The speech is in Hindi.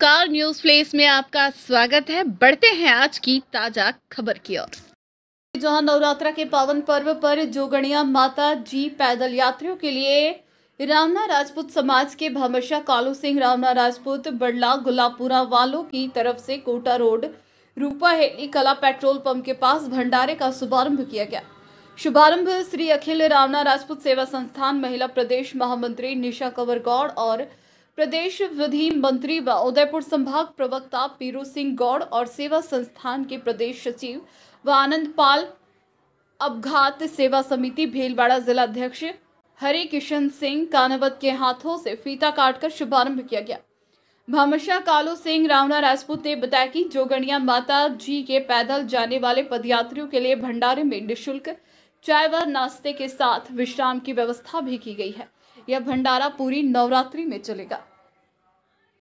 कार न्यूज प्लेस में आपका स्वागत है बढ़ते हैं आज की ताजा खबर की ओर जहां नवरात्रा के पावन पर्व पर जोगणिया माता जी पैदल यात्रियों के लिए रामना राजपूत समाज के भामशा कालू सिंह रामना राजपूत बड़ला गुलापुरा वालों की तरफ से Kota road Rupaheli Kala petrol pump के पास भंडारे का शुभारंभ किया गया शुभारंभ श्री अखिल रामना राजपूत सेवा संस्थान महिला प्रदेश महामंत्री निशा कंवर गौड़ और प्रदेश विधि मंत्री व उदयपुर संभाग प्रवक्ता पीरू सिंह गौड़ और सेवा संस्थान के प्रदेश सचिव व आनंद पाल अपघात सेवा समिति भीलवाड़ा जिला अध्यक्ष हरि किशन सिंह कानवत के हाथों से फीता काटकर शुभारंभ किया गया भामशा कालू सिंह रावना राजपूत ने बताया कि जोगणिया माता जी के पैदल जाने वाले पदयात्रियों के लिए भंडारे में निःशुल्क चाय व नाश्ते के साथ विश्राम की व्यवस्था भी की गई है यह भंडारा पूरी नवरात्रि में चलेगा